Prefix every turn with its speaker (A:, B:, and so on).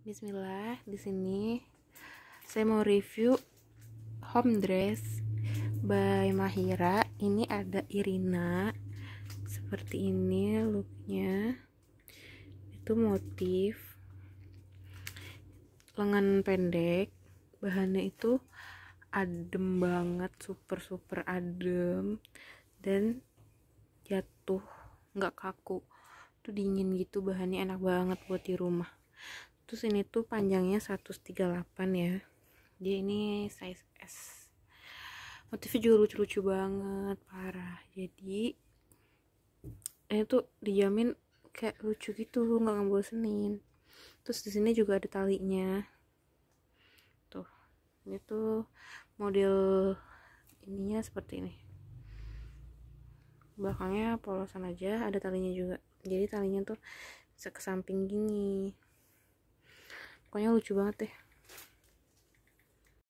A: Bismillah, di sini saya mau review home dress by Mahira. Ini ada Irina seperti ini looknya. Itu motif lengan pendek. Bahannya itu adem banget, super super adem dan jatuh nggak kaku. Tuh dingin gitu bahannya enak banget buat di rumah terus ini tuh panjangnya 138 ya dia ini size S motifnya juga lucu-lucu banget parah jadi ini tuh dijamin kayak lucu gitu nggak ngebosenin terus di sini juga ada talinya tuh ini tuh model ininya seperti ini belakangnya polosan aja ada talinya juga jadi talinya tuh bisa ke samping gini pokoknya lucu banget deh